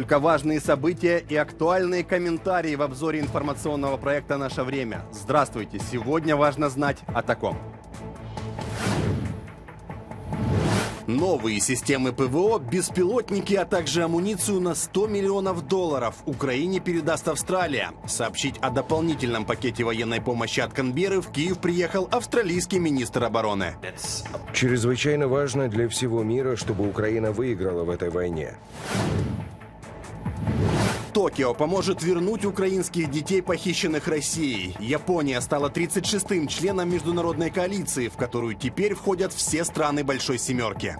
Только важные события и актуальные комментарии в обзоре информационного проекта «Наше время». Здравствуйте! Сегодня важно знать о таком. Новые системы ПВО, беспилотники, а также амуницию на 100 миллионов долларов Украине передаст Австралия. Сообщить о дополнительном пакете военной помощи от Канберы в Киев приехал австралийский министр обороны. Чрезвычайно важно для всего мира, чтобы Украина выиграла в этой войне. Токио поможет вернуть украинских детей, похищенных Россией. Япония стала 36-м членом международной коалиции, в которую теперь входят все страны Большой Семерки.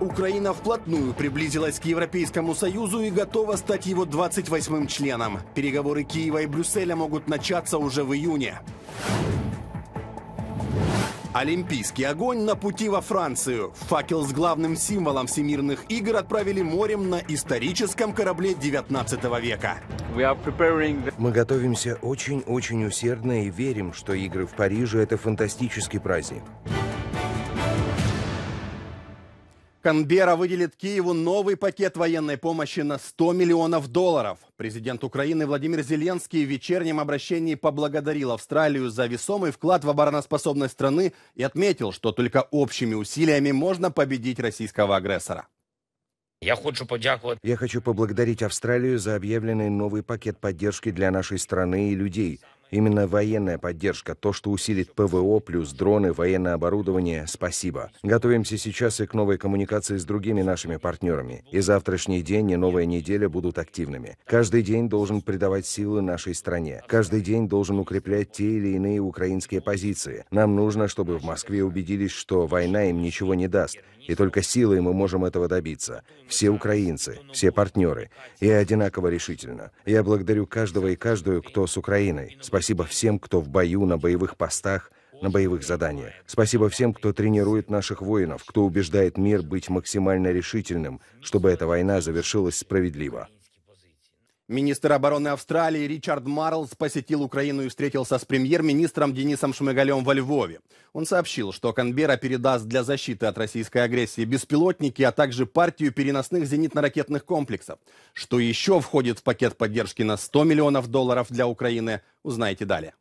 Украина вплотную приблизилась к Европейскому Союзу и готова стать его 28-м членом. Переговоры Киева и Брюсселя могут начаться уже в июне. Олимпийский огонь на пути во Францию. Факел с главным символом всемирных игр отправили морем на историческом корабле 19 века. Мы готовимся очень-очень усердно и верим, что игры в Париже – это фантастический праздник. Канбера выделит Киеву новый пакет военной помощи на 100 миллионов долларов. Президент Украины Владимир Зеленский в вечернем обращении поблагодарил Австралию за весомый вклад в обороноспособность страны и отметил, что только общими усилиями можно победить российского агрессора. Я хочу Я хочу поблагодарить Австралию за объявленный новый пакет поддержки для нашей страны и людей. Именно военная поддержка, то, что усилит ПВО, плюс дроны, военное оборудование, спасибо. Готовимся сейчас и к новой коммуникации с другими нашими партнерами. И завтрашний день, и новая неделя будут активными. Каждый день должен придавать силы нашей стране. Каждый день должен укреплять те или иные украинские позиции. Нам нужно, чтобы в Москве убедились, что война им ничего не даст, и только силой мы можем этого добиться. Все украинцы, все партнеры. И одинаково решительно. Я благодарю каждого и каждую, кто с Украиной. Спасибо всем, кто в бою, на боевых постах, на боевых заданиях. Спасибо всем, кто тренирует наших воинов, кто убеждает мир быть максимально решительным, чтобы эта война завершилась справедливо. Министр обороны Австралии Ричард Марлс посетил Украину и встретился с премьер-министром Денисом Шмыгалем во Львове. Он сообщил, что Канбера передаст для защиты от российской агрессии беспилотники, а также партию переносных зенитно-ракетных комплексов. Что еще входит в пакет поддержки на 100 миллионов долларов для Украины, узнаете далее.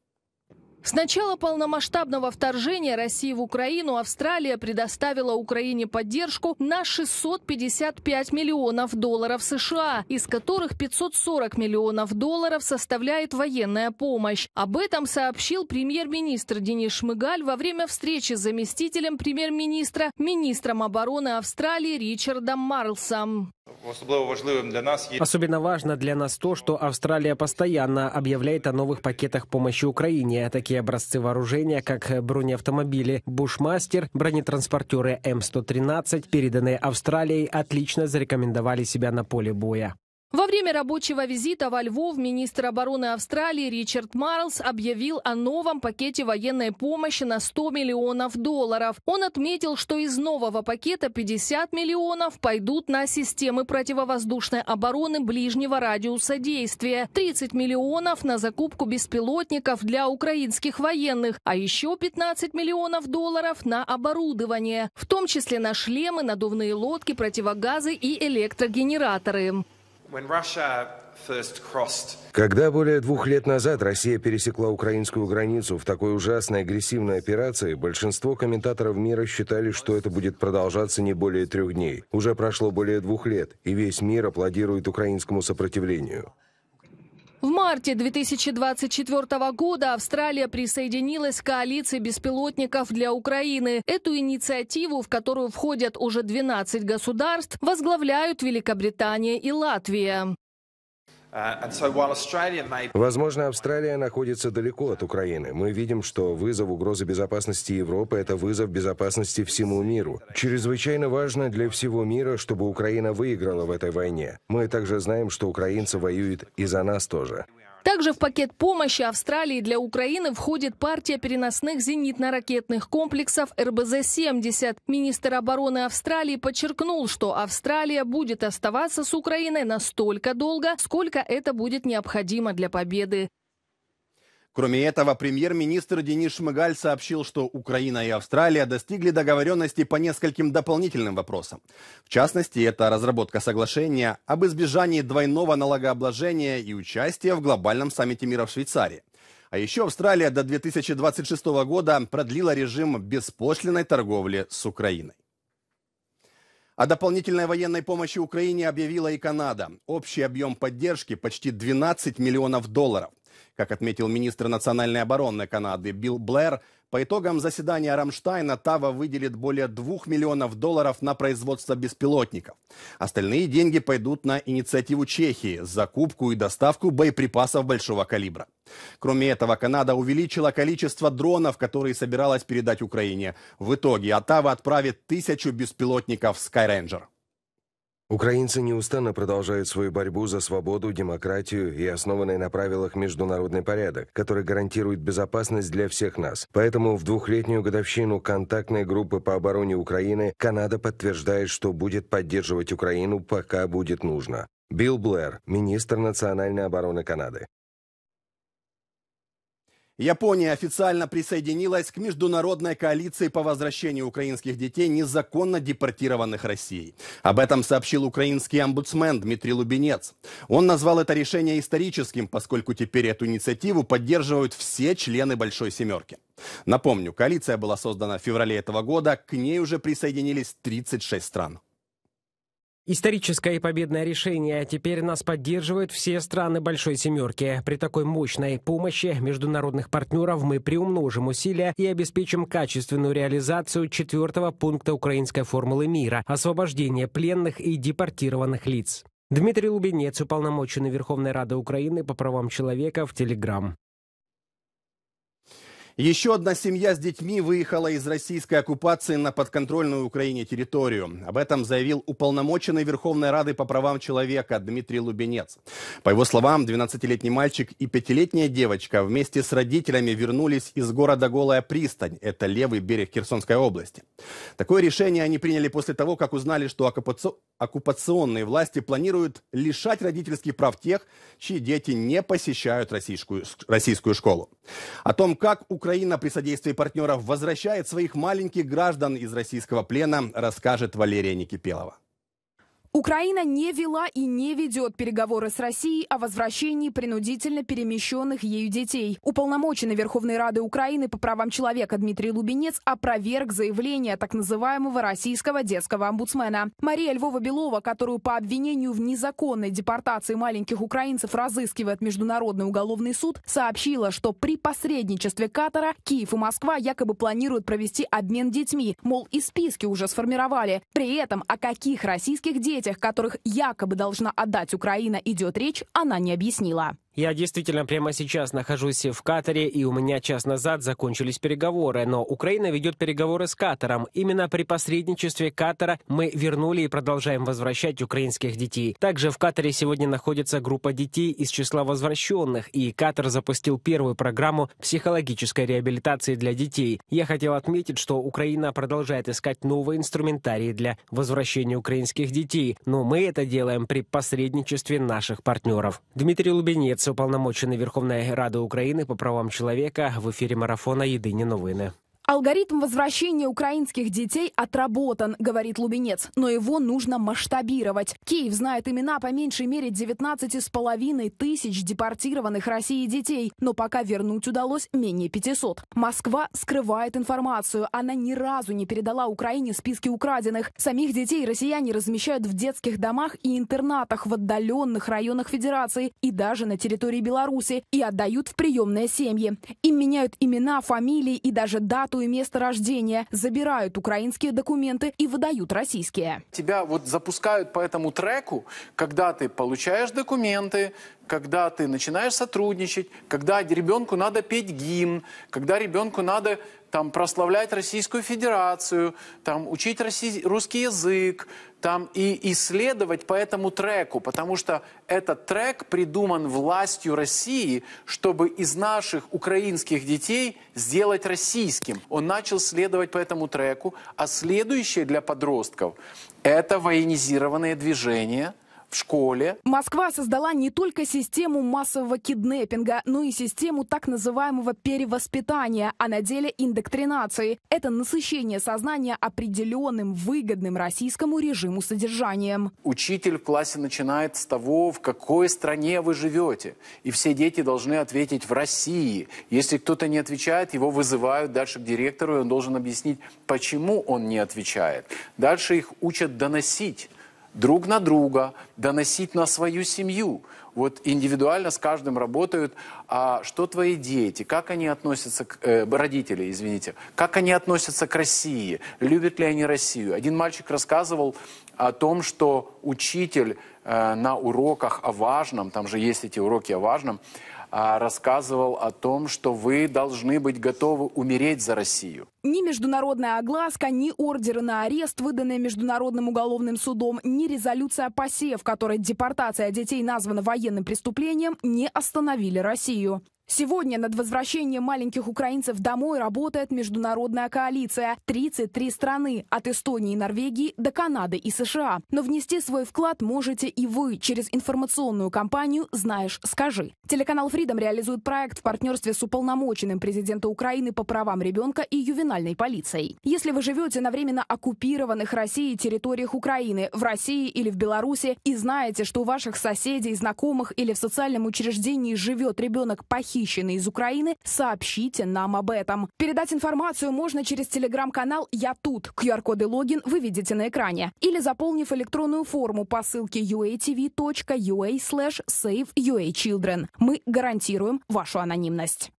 С начала полномасштабного вторжения России в Украину Австралия предоставила Украине поддержку на 655 миллионов долларов США, из которых 540 миллионов долларов составляет военная помощь. Об этом сообщил премьер-министр Денис Шмыгаль во время встречи с заместителем премьер-министра, министром обороны Австралии Ричардом Марлсом. Особенно важно для нас то, что Австралия постоянно объявляет о новых пакетах помощи Украине. Такие образцы вооружения, как бронеавтомобили «Бушмастер», бронетранспортеры М113, переданные Австралией, отлично зарекомендовали себя на поле боя. Во время рабочего визита во Львов министр обороны Австралии Ричард Марлс объявил о новом пакете военной помощи на 100 миллионов долларов. Он отметил, что из нового пакета 50 миллионов пойдут на системы противовоздушной обороны ближнего радиуса действия, 30 миллионов на закупку беспилотников для украинских военных, а еще 15 миллионов долларов на оборудование, в том числе на шлемы, надувные лодки, противогазы и электрогенераторы. Когда более двух лет назад Россия пересекла украинскую границу в такой ужасной агрессивной операции, большинство комментаторов мира считали, что это будет продолжаться не более трех дней. Уже прошло более двух лет, и весь мир аплодирует украинскому сопротивлению. В марте 2024 года Австралия присоединилась к коалиции беспилотников для Украины. Эту инициативу, в которую входят уже 12 государств, возглавляют Великобритания и Латвия. Uh, Возможно, Австралия находится далеко от Украины. Мы видим, что вызов угрозы безопасности Европы – это вызов безопасности всему миру. Чрезвычайно важно для всего мира, чтобы Украина выиграла в этой войне. Мы также знаем, что украинцы воюют и за нас тоже. Также в пакет помощи Австралии для Украины входит партия переносных зенитно-ракетных комплексов РБЗ-70. Министр обороны Австралии подчеркнул, что Австралия будет оставаться с Украиной настолько долго, сколько это будет необходимо для победы. Кроме этого, премьер-министр Денис Шмыгаль сообщил, что Украина и Австралия достигли договоренности по нескольким дополнительным вопросам. В частности, это разработка соглашения об избежании двойного налогообложения и участие в глобальном саммите мира в Швейцарии. А еще Австралия до 2026 года продлила режим беспошлиной торговли с Украиной. О дополнительной военной помощи Украине объявила и Канада. Общий объем поддержки почти 12 миллионов долларов. Как отметил министр национальной обороны Канады Билл Блэр, по итогам заседания Рамштайна Тава выделит более 2 миллионов долларов на производство беспилотников. Остальные деньги пойдут на инициативу Чехии, закупку и доставку боеприпасов большого калибра. Кроме этого, Канада увеличила количество дронов, которые собиралась передать Украине. В итоге Оттава отправит тысячу беспилотников Skyranger. Украинцы неустанно продолжают свою борьбу за свободу, демократию и основанный на правилах международный порядок, который гарантирует безопасность для всех нас. Поэтому в двухлетнюю годовщину контактной группы по обороне Украины Канада подтверждает, что будет поддерживать Украину, пока будет нужно. Билл Блэр, министр национальной обороны Канады. Япония официально присоединилась к международной коалиции по возвращению украинских детей, незаконно депортированных Россией. Об этом сообщил украинский омбудсмен Дмитрий Лубенец. Он назвал это решение историческим, поскольку теперь эту инициативу поддерживают все члены «Большой семерки». Напомню, коалиция была создана в феврале этого года, к ней уже присоединились 36 стран. Историческое и победное решение. Теперь нас поддерживают все страны Большой Семерки. При такой мощной помощи международных партнеров мы приумножим усилия и обеспечим качественную реализацию четвертого пункта украинской формулы мира – освобождение пленных и депортированных лиц. Дмитрий Лубенец, уполномоченный Верховной Рады Украины по правам человека в Телеграм. Еще одна семья с детьми выехала из российской оккупации на подконтрольную Украине территорию. Об этом заявил уполномоченный Верховной Рады по правам человека Дмитрий Лубенец. По его словам, 12-летний мальчик и 5-летняя девочка вместе с родителями вернулись из города Голая Пристань. Это левый берег Херсонской области. Такое решение они приняли после того, как узнали, что оккупационные власти планируют лишать родительских прав тех, чьи дети не посещают российскую, российскую школу. О том, как Украина Украина при содействии партнеров возвращает своих маленьких граждан из российского плена, расскажет Валерия Никипелова. Украина не вела и не ведет переговоры с Россией о возвращении принудительно перемещенных ею детей. Уполномоченный Верховной Рады Украины по правам человека Дмитрий Лубенец опроверг заявление так называемого российского детского омбудсмена. Мария Львова-Белова, которую по обвинению в незаконной депортации маленьких украинцев разыскивает Международный уголовный суд, сообщила, что при посредничестве Катара Киев и Москва якобы планируют провести обмен детьми, мол, и списки уже сформировали. При этом о каких российских детях детях, которых якобы должна отдать Украина, идет речь, она не объяснила. Я действительно прямо сейчас нахожусь в Катаре, и у меня час назад закончились переговоры, но Украина ведет переговоры с Катаром. Именно при посредничестве Катара мы вернули и продолжаем возвращать украинских детей. Также в Катаре сегодня находится группа детей из числа возвращенных, и Катар запустил первую программу психологической реабилитации для детей. Я хотел отметить, что Украина продолжает искать новые инструментарии для возвращения украинских детей, но мы это делаем при посредничестве наших партнеров. Дмитрий Лубинец Уполномочений Верховної Ради України по правам чоловіка в ефірі марафона Єдині новини. Алгоритм возвращения украинских детей отработан, говорит Лубенец, но его нужно масштабировать. Киев знает имена по меньшей мере 19 с половиной тысяч депортированных России детей, но пока вернуть удалось менее 500. Москва скрывает информацию. Она ни разу не передала Украине списки украденных. Самих детей россияне размещают в детских домах и интернатах в отдаленных районах Федерации и даже на территории Беларуси и отдают в приемные семьи. Им меняют имена, фамилии и даже дату дату и место рождения, забирают украинские документы и выдают российские. Тебя вот запускают по этому треку, когда ты получаешь документы, когда ты начинаешь сотрудничать, когда ребенку надо петь гимн, когда ребенку надо там прославлять Российскую Федерацию, там учить россий, русский язык, там и исследовать по этому треку, потому что этот трек придуман властью России, чтобы из наших украинских детей сделать российским. Он начал следовать по этому треку, а следующее для подростков – это военизированное движение в школе. Москва создала не только систему массового киднеппинга, но и систему так называемого перевоспитания, а на деле индоктринации. Это насыщение сознания определенным выгодным российскому режиму содержанием. Учитель в классе начинает с того, в какой стране вы живете. И все дети должны ответить в России. Если кто-то не отвечает, его вызывают дальше к директору, и он должен объяснить, почему он не отвечает. Дальше их учат доносить друг на друга, доносить на свою семью. Вот индивидуально с каждым работают. А что твои дети? Как они относятся к... Э, родители, извините. Как они относятся к России? Любят ли они Россию? Один мальчик рассказывал о том, что учитель э, на уроках о важном, там же есть эти уроки о важном, а рассказывал о том, что вы должны быть готовы умереть за Россию. Ни международная огласка, ни ордеры на арест, выданные Международным уголовным судом, ни резолюция ПАСЕ, в которой депортация детей названа военным преступлением, не остановили Россию. Сегодня над возвращением маленьких украинцев домой работает международная коалиция. 33 страны, от Эстонии и Норвегии до Канады и США. Но внести свой вклад можете и вы через информационную кампанию «Знаешь, скажи». Телеканал Freedom реализует проект в партнерстве с уполномоченным президента Украины по правам ребенка и ювенальной полицией. Если вы живете на временно оккупированных Россией территориях Украины, в России или в Беларуси, и знаете, что у ваших соседей, знакомых или в социальном учреждении живет ребенок похищенный, похищены из Украины, сообщите нам об этом. Передать информацию можно через телеграм-канал «Я тут». и логин вы видите на экране. Или заполнив электронную форму по ссылке uatv.ua slash save children. Мы гарантируем вашу анонимность.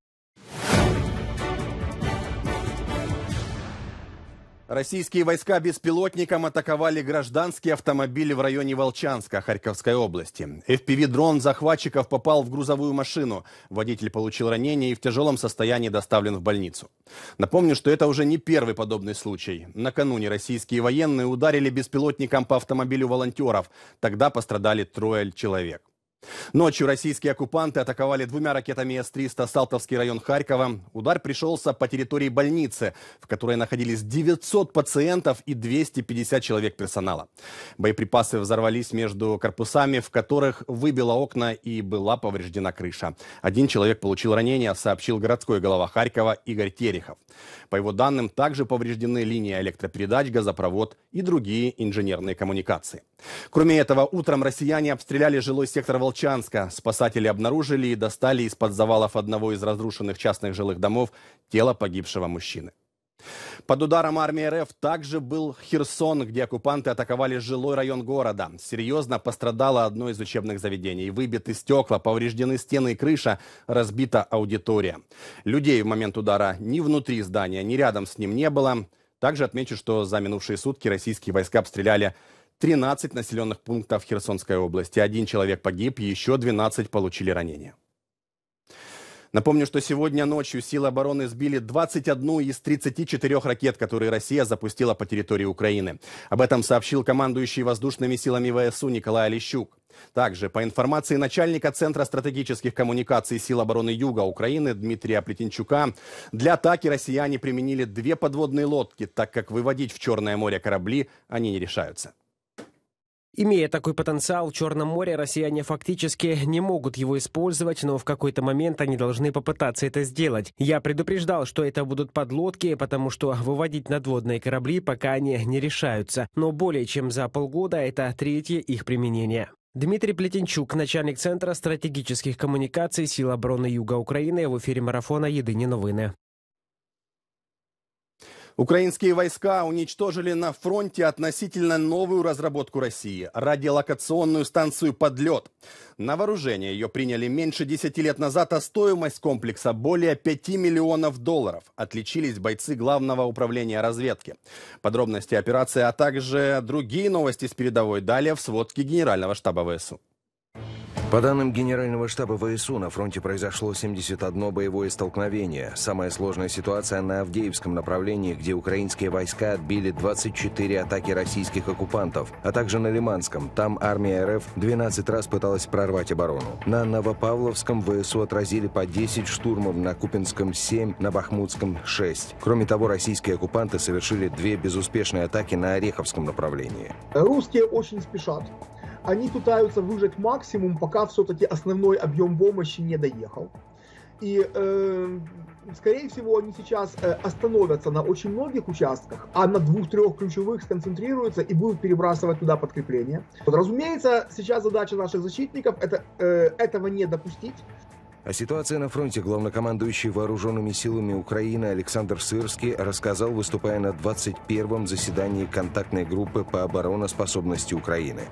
Российские войска беспилотником атаковали гражданский автомобиль в районе Волчанска Харьковской области. FPV-дрон захватчиков попал в грузовую машину. Водитель получил ранение и в тяжелом состоянии доставлен в больницу. Напомню, что это уже не первый подобный случай. Накануне российские военные ударили беспилотником по автомобилю волонтеров. Тогда пострадали трое человек. Ночью российские оккупанты атаковали двумя ракетами С-300 Салтовский район Харькова. Удар пришелся по территории больницы, в которой находились 900 пациентов и 250 человек персонала. Боеприпасы взорвались между корпусами, в которых выбило окна и была повреждена крыша. Один человек получил ранение, сообщил городской голова Харькова Игорь Терехов. По его данным, также повреждены линии электропередач, газопровод и другие инженерные коммуникации. Кроме этого, утром россияне обстреляли жилой сектор Волчанска. Спасатели обнаружили и достали из-под завалов одного из разрушенных частных жилых домов тело погибшего мужчины. Под ударом армии РФ также был Херсон, где оккупанты атаковали жилой район города. Серьезно пострадало одно из учебных заведений. Выбиты стекла, повреждены стены и крыша, разбита аудитория. Людей в момент удара ни внутри здания, ни рядом с ним не было. Также отмечу, что за минувшие сутки российские войска обстреляли 13 населенных пунктов Херсонской области. Один человек погиб, еще 12 получили ранения. Напомню, что сегодня ночью силы обороны сбили 21 из 34 ракет, которые Россия запустила по территории Украины. Об этом сообщил командующий воздушными силами ВСУ Николай Олещук. Также, по информации начальника Центра стратегических коммуникаций сил обороны Юга Украины Дмитрия Плетенчука, для атаки россияне применили две подводные лодки, так как выводить в Черное море корабли они не решаются. Имея такой потенциал в Черном море, россияне фактически не могут его использовать, но в какой-то момент они должны попытаться это сделать. Я предупреждал, что это будут подлодки, потому что выводить надводные корабли пока они не решаются. Но более чем за полгода это третье их применение. Дмитрий Плетенчук, начальник Центра стратегических коммуникаций Сил обороны Юга Украины в эфире марафона «Єдині новини». Украинские войска уничтожили на фронте относительно новую разработку России – радиолокационную станцию «Подлет». На вооружение ее приняли меньше 10 лет назад, а стоимость комплекса – более 5 миллионов долларов. Отличились бойцы Главного управления разведки. Подробности операции, а также другие новости с передовой далее в сводке Генерального штаба ВСУ. По данным Генерального штаба ВСУ, на фронте произошло 71 боевое столкновение. Самая сложная ситуация на Авдеевском направлении, где украинские войска отбили 24 атаки российских оккупантов, а также на Лиманском. Там армия РФ 12 раз пыталась прорвать оборону. На Новопавловском ВСУ отразили по 10 штурмов, на Купинском 7, на Бахмутском 6. Кроме того, российские оккупанты совершили две безуспешные атаки на Ореховском направлении. Русские очень спешат. Они пытаются выжать максимум, пока все-таки основной объем помощи не доехал. И, э, скорее всего, они сейчас э, остановятся на очень многих участках, а на двух-трех ключевых сконцентрируются и будут перебрасывать туда подкрепление. Вот, разумеется, сейчас задача наших защитников это, э, этого не допустить. О ситуации на фронте главнокомандующий вооруженными силами Украины Александр Сырский рассказал, выступая на 21-м заседании контактной группы по обороноспособности Украины.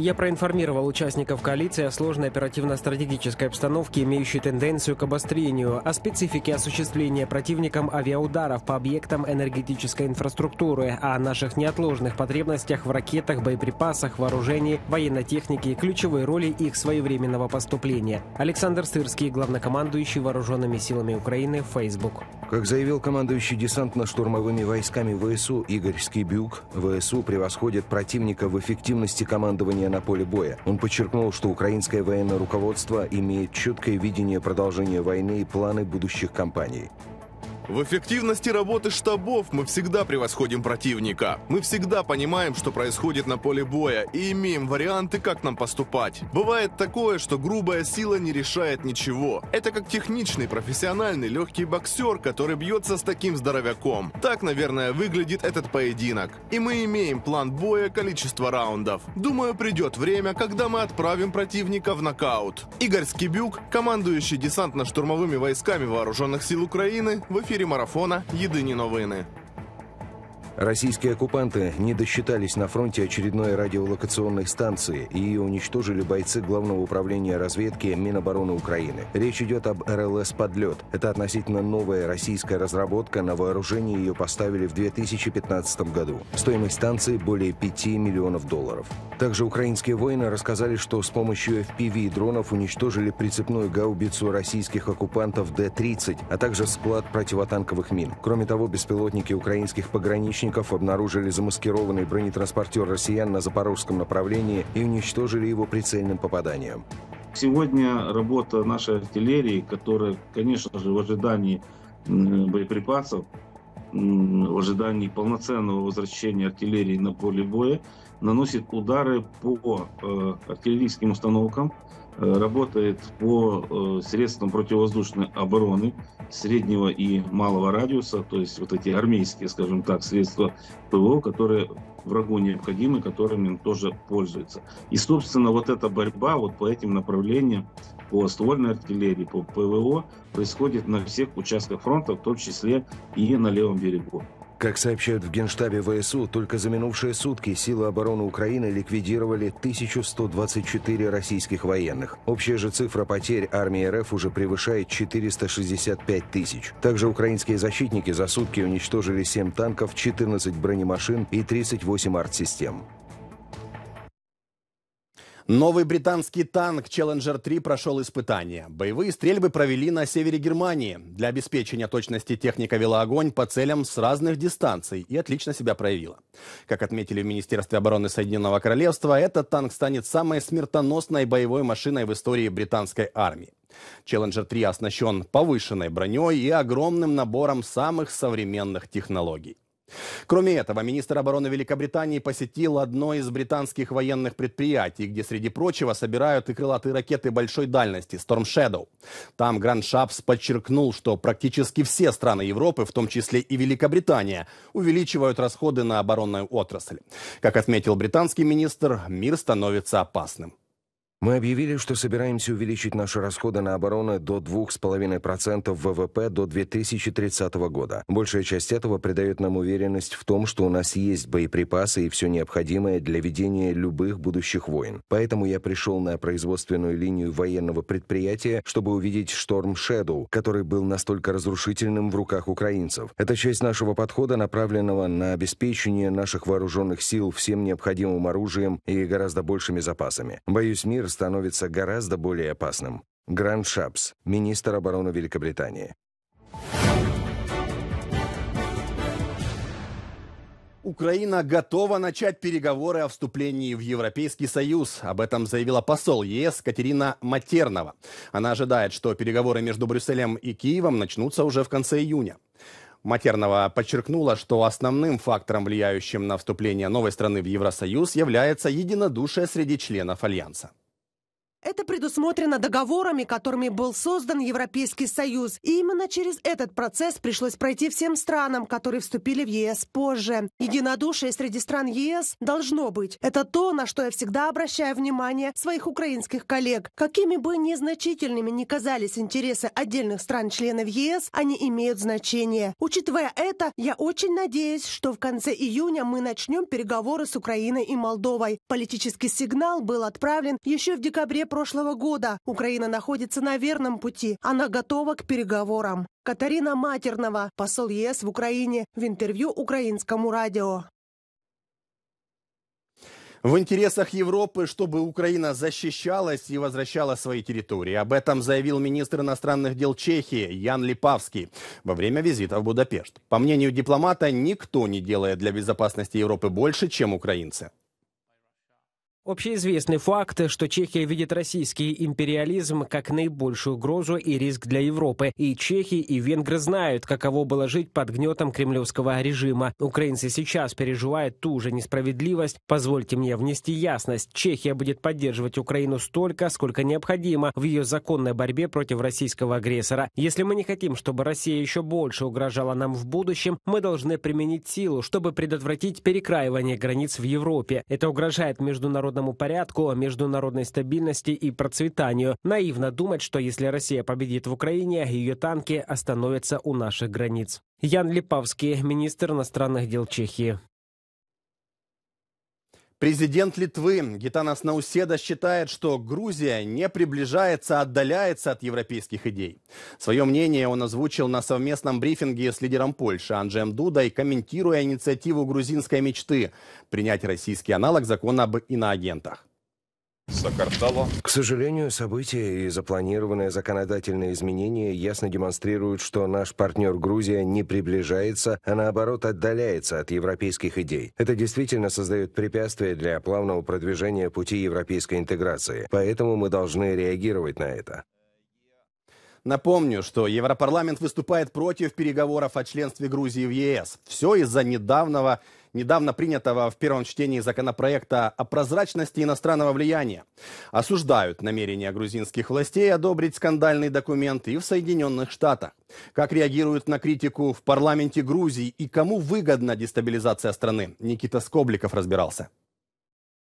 Я проинформировал участников коалиции о сложной оперативно-стратегической обстановке, имеющей тенденцию к обострению, о специфике осуществления противником авиаударов по объектам энергетической инфраструктуры, о наших неотложных потребностях в ракетах, боеприпасах, вооружении, военной технике и ключевой роли их своевременного поступления. Александр Сырский, главнокомандующий вооруженными силами Украины, Facebook. Как заявил командующий десантно-штурмовыми войсками ВСУ Игорь Скибюк, ВСУ превосходит противника в эффективности командования на поле боя. Он подчеркнул, что украинское военное руководство имеет четкое видение продолжения войны и планы будущих кампаний. В эффективности работы штабов мы всегда превосходим противника. Мы всегда понимаем, что происходит на поле боя и имеем варианты, как нам поступать. Бывает такое, что грубая сила не решает ничего. Это как техничный, профессиональный, легкий боксер, который бьется с таким здоровяком. Так, наверное, выглядит этот поединок. И мы имеем план боя, количество раундов. Думаю, придет время, когда мы отправим противника в нокаут. Игорь Скибюк, командующий десантно-штурмовыми войсками Вооруженных сил Украины, в эфире ефірі марафона Єдині новини. Российские оккупанты не досчитались на фронте очередной радиолокационной станции и ее уничтожили бойцы Главного управления разведки Минобороны Украины. Речь идет об РЛС «Подлет». Это относительно новая российская разработка, на вооружение ее поставили в 2015 году. Стоимость станции более 5 миллионов долларов. Также украинские воины рассказали, что с помощью FPV дронов уничтожили прицепную гаубицу российских оккупантов Д-30, а также склад противотанковых мин. Кроме того, беспилотники украинских пограничников сотрудников обнаружили замаскированный бронетранспортер россиян на запорожском направлении и уничтожили его прицельным попаданием. Сегодня работа нашей артиллерии, которая, конечно же, в ожидании боеприпасов, в ожидании полноценного возвращения артиллерии на поле боя, наносит удары по э, артиллерийским установкам, Э, работает по э, средствам противовоздушной обороны среднего и малого радиуса, то есть вот эти армейские, скажем так, средства ПВО, которые врагу необходимы, которыми он тоже пользуется. И, собственно, вот эта борьба вот по этим направлениям, по ствольной артиллерии, по ПВО происходит на всех участках фронта, в том числе и на левом берегу. Как сообщают в Генштабе ВСУ, только за минувшие сутки силы обороны Украины ликвидировали 1124 российских военных. Общая же цифра потерь армии РФ уже превышает 465 тысяч. Также украинские защитники за сутки уничтожили 7 танков, 14 бронемашин и 38 арт-систем. Новый британский танк Challenger 3 прошел испытания. Боевые стрельбы провели на севере Германии. Для обеспечения точности техника вела огонь по целям с разных дистанций и отлично себя проявила. Как отметили в Министерстве обороны Соединенного Королевства, этот танк станет самой смертоносной боевой машиной в истории британской армии. Challenger 3 оснащен повышенной броней и огромным набором самых современных технологий. Кроме этого, министр обороны Великобритании посетил одно из британских военных предприятий, где, среди прочего, собирают и крылатые ракеты большой дальности Storm Shadow. Там Гранд Шапс подчеркнул, что практически все страны Европы, в том числе и Великобритания, увеличивают расходы на оборонную отрасль. Как отметил британский министр, мир становится опасным. Мы объявили, что собираемся увеличить наши расходы на оборону до 2,5% ВВП до 2030 года. Большая часть этого придает нам уверенность в том, что у нас есть боеприпасы и все необходимое для ведения любых будущих войн. Поэтому я пришел на производственную линию военного предприятия, чтобы увидеть «Шторм Шэдоу», который был настолько разрушительным в руках украинцев. Это часть нашего подхода, направленного на обеспечение наших вооруженных сил всем необходимым оружием и гораздо большими запасами. Боюсь, мир становится гораздо более опасным. Гранд Шапс, министр обороны Великобритании. Украина готова начать переговоры о вступлении в Европейский Союз. Об этом заявила посол ЕС Катерина Матернова. Она ожидает, что переговоры между Брюсселем и Киевом начнутся уже в конце июня. Матернова подчеркнула, что основным фактором, влияющим на вступление новой страны в Евросоюз, является единодушие среди членов Альянса. Это предусмотрено договорами, которыми был создан Европейский Союз. И именно через этот процесс пришлось пройти всем странам, которые вступили в ЕС позже. Единодушие среди стран ЕС должно быть. Это то, на что я всегда обращаю внимание своих украинских коллег. Какими бы незначительными ни казались интересы отдельных стран-членов ЕС, они имеют значение. Учитывая это, я очень надеюсь, что в конце июня мы начнем переговоры с Украиной и Молдовой. Политический сигнал был отправлен еще в декабре прошлого года. Украина находится на верном пути. Она готова к переговорам. Катарина Матернова, посол ЕС в Украине, в интервью украинскому радио. В интересах Европы, чтобы Украина защищалась и возвращала свои территории. Об этом заявил министр иностранных дел Чехии Ян Липавский во время визита в Будапешт. По мнению дипломата, никто не делает для безопасности Европы больше, чем украинцы. Общеизвестны факты, что Чехия видит российский империализм как наибольшую угрозу и риск для Европы. И чехи, и венгры знают, каково было жить под гнетом кремлевского режима. Украинцы сейчас переживают ту же несправедливость. Позвольте мне внести ясность. Чехия будет поддерживать Украину столько, сколько необходимо в ее законной борьбе против российского агрессора. Если мы не хотим, чтобы Россия еще больше угрожала нам в будущем, мы должны применить силу, чтобы предотвратить перекраивание границ в Европе. Это угрожает международным международному порядку, международной стабильности и процветанию. Наивно думать, что если Россия победит в Украине, ее танки остановятся у наших границ. Ян Липавский, министр иностранных дел Чехии. Президент Литвы Гитанас Науседа считает, что Грузия не приближается, а отдаляется от европейских идей. Свое мнение он озвучил на совместном брифинге с лидером Польши Анджеем Дудой, комментируя инициативу грузинской мечты принять российский аналог закона об иноагентах. К сожалению, события и запланированные законодательные изменения ясно демонстрируют, что наш партнер Грузия не приближается, а наоборот отдаляется от европейских идей. Это действительно создает препятствия для плавного продвижения пути европейской интеграции, поэтому мы должны реагировать на это. Напомню, что Европарламент выступает против переговоров о членстве Грузии в ЕС. Все из-за недавнего недавно принятого в первом чтении законопроекта о прозрачности иностранного влияния. Осуждают намерения грузинских властей одобрить скандальный документ и в Соединенных Штатах. Как реагируют на критику в парламенте Грузии и кому выгодна дестабилизация страны? Никита Скобликов разбирался.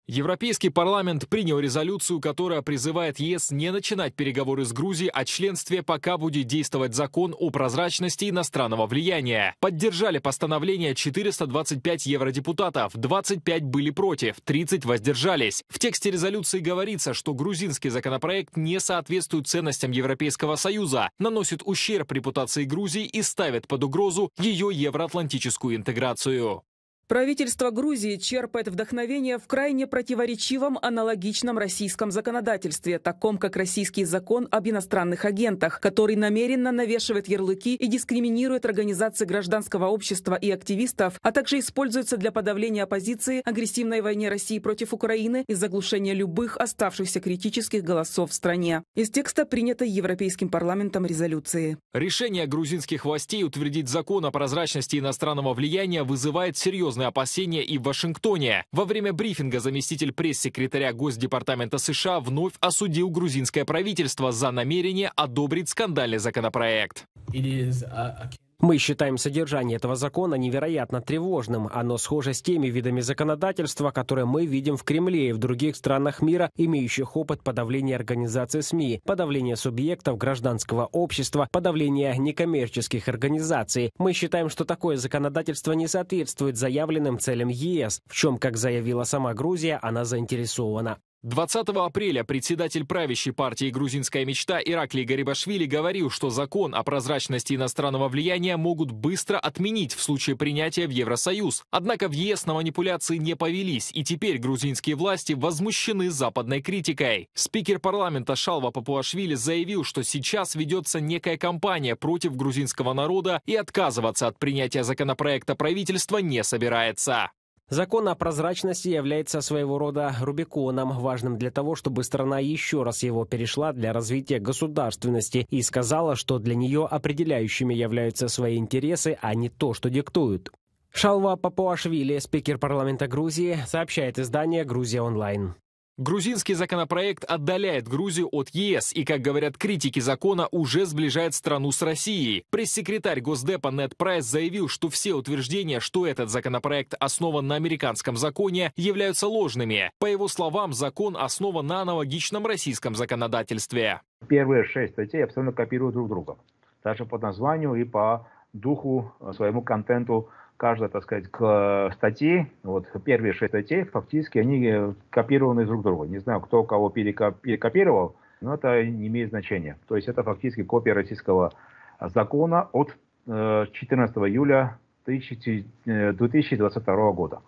Европейский парламент принял резолюцию, которая призывает ЕС не начинать переговоры с Грузией о членстве, пока будет действовать закон о прозрачности иностранного влияния. Поддержали постановление 425 евродепутатов, 25 были против, 30 воздержались. В тексте резолюции говорится, что грузинский законопроект не соответствует ценностям Европейского Союза, наносит ущерб репутации Грузии и ставит под угрозу ее евроатлантическую интеграцию. Правительство Грузии черпает вдохновение в крайне противоречивом аналогичном российском законодательстве, таком как российский закон об иностранных агентах, который намеренно навешивает ярлыки и дискриминирует организации гражданского общества и активистов, а также используется для подавления оппозиции, агрессивной войне России против Украины и заглушения любых оставшихся критических голосов в стране. Из текста принятой Европейским парламентом резолюции. Решение грузинских властей утвердить закон о прозрачности иностранного влияния вызывает серьезные серьезные опасения и в Вашингтоне. Во время брифинга заместитель пресс-секретаря Госдепартамента США вновь осудил грузинское правительство за намерение одобрить скандальный законопроект. Uh, мы считаем содержание этого закона невероятно тревожным. Оно схоже с теми видами законодательства, которые мы видим в Кремле и в других странах мира, имеющих опыт подавления организаций СМИ, подавления субъектов гражданского общества, подавления некоммерческих организаций. Мы считаем, что такое законодательство не соответствует заявленным целям ЕС, в чем, как заявила сама Грузия, она заинтересована. 20 апреля председатель правящей партии «Грузинская мечта» Ираклий Гарибашвили говорил, что закон о прозрачности иностранного влияния могут быстро отменить в случае принятия в Евросоюз. Однако в ЕС на манипуляции не повелись, и теперь грузинские власти возмущены западной критикой. Спикер парламента Шалва Папуашвили заявил, что сейчас ведется некая кампания против грузинского народа и отказываться от принятия законопроекта правительства не собирается. Закон о прозрачности является своего рода Рубиконом, важным для того, чтобы страна еще раз его перешла для развития государственности и сказала, что для нее определяющими являются свои интересы, а не то, что диктуют. Шалва Папуашвили, спикер парламента Грузии, сообщает издание «Грузия онлайн». Грузинский законопроект отдаляет Грузию от ЕС и, как говорят критики закона, уже сближает страну с Россией. Пресс-секретарь Госдепа Нед Прайс заявил, что все утверждения, что этот законопроект основан на американском законе, являются ложными. По его словам, закон основан на аналогичном российском законодательстве. Первые шесть статей абсолютно копируют друг друга, даже по названию и по духу, э, своему контенту каждая, так сказать, к э, статье. вот первые шесть статей, фактически они э, копированы из друг друга. Не знаю, кто кого перекопировал, но это не имеет значения. То есть это фактически копия российского закона от 14 э, июля 2022 года.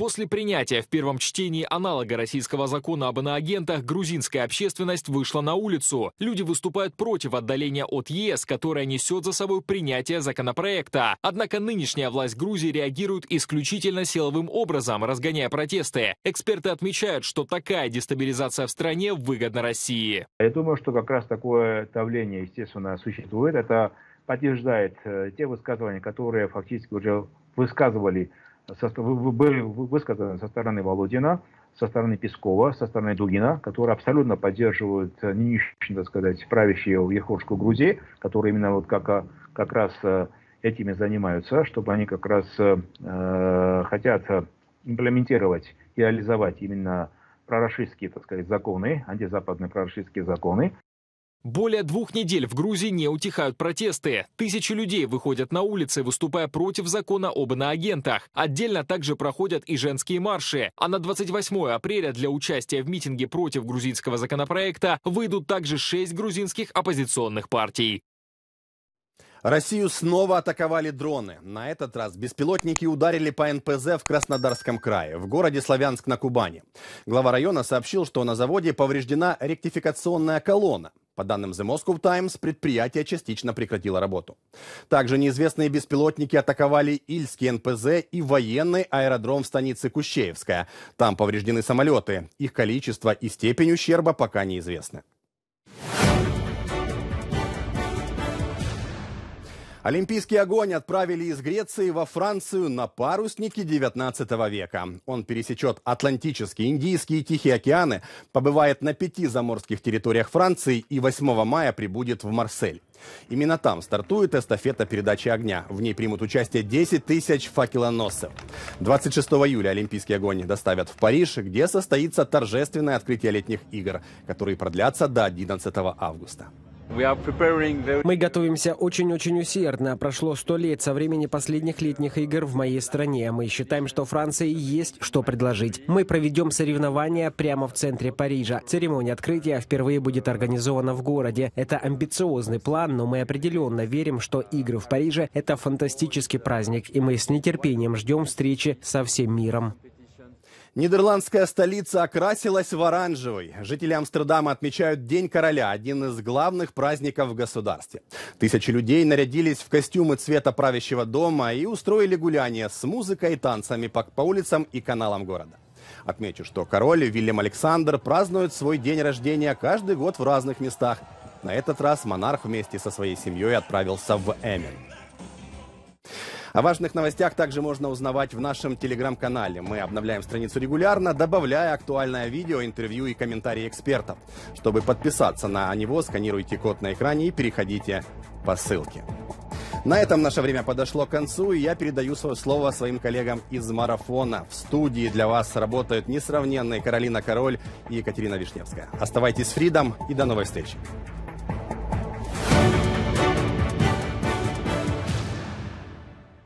После принятия в первом чтении аналога российского закона об иноагентах грузинская общественность вышла на улицу. Люди выступают против отдаления от ЕС, которое несет за собой принятие законопроекта. Однако нынешняя власть Грузии реагирует исключительно силовым образом, разгоняя протесты. Эксперты отмечают, что такая дестабилизация в стране выгодна России. Я думаю, что как раз такое давление, естественно, существует. Это подтверждает э, те высказывания, которые фактически уже высказывали были высказаны со стороны Володина, со стороны Пескова, со стороны Дугина, которые абсолютно поддерживают нынешние, э, так сказать, правящие в Яхурскую Грузии, которые именно вот как, а, как раз э, этими занимаются, чтобы они как раз э, э, хотят имплементировать и реализовать именно пророссийские, так сказать, законы, антизападные пророссийские законы. Более двух недель в Грузии не утихают протесты. Тысячи людей выходят на улицы, выступая против закона об иноагентах. Отдельно также проходят и женские марши. А на 28 апреля для участия в митинге против грузинского законопроекта выйдут также шесть грузинских оппозиционных партий. Россию снова атаковали дроны. На этот раз беспилотники ударили по НПЗ в Краснодарском крае, в городе Славянск на Кубани. Глава района сообщил, что на заводе повреждена ректификационная колонна. По данным The Moscow Times, предприятие частично прекратило работу. Также неизвестные беспилотники атаковали Ильский НПЗ и военный аэродром в станице Кущеевская. Там повреждены самолеты. Их количество и степень ущерба пока неизвестны. Олимпийский огонь отправили из Греции во Францию на паруснике 19 века. Он пересечет Атлантический, Индийский и Тихий океаны, побывает на пяти заморских территориях Франции и 8 мая прибудет в Марсель. Именно там стартует эстафета передачи огня. В ней примут участие 10 тысяч факелоносцев. 26 июля Олимпийский огонь доставят в Париж, где состоится торжественное открытие летних игр, которые продлятся до 11 августа. Мы готовимся очень-очень усердно. Прошло сто лет со времени последних летних игр в моей стране. Мы считаем, что Франции есть что предложить. Мы проведем соревнования прямо в центре Парижа. Церемония открытия впервые будет организована в городе. Это амбициозный план, но мы определенно верим, что игры в Париже – это фантастический праздник, и мы с нетерпением ждем встречи со всем миром. Нидерландская столица окрасилась в оранжевый. Жители Амстердама отмечают День короля, один из главных праздников в государстве. Тысячи людей нарядились в костюмы цвета правящего дома и устроили гуляние с музыкой и танцами по, по улицам и каналам города. Отмечу, что король Вильям Александр празднует свой день рождения каждый год в разных местах. На этот раз монарх вместе со своей семьей отправился в Эмин. О важных новостях также можно узнавать в нашем телеграм-канале. Мы обновляем страницу регулярно, добавляя актуальное видео, интервью и комментарии экспертов. Чтобы подписаться на него, сканируйте код на экране и переходите по ссылке. На этом наше время подошло к концу, и я передаю свое слово своим коллегам из марафона. В студии для вас работают несравненные Каролина Король и Екатерина Вишневская. Оставайтесь с Фридом и до новой встречи.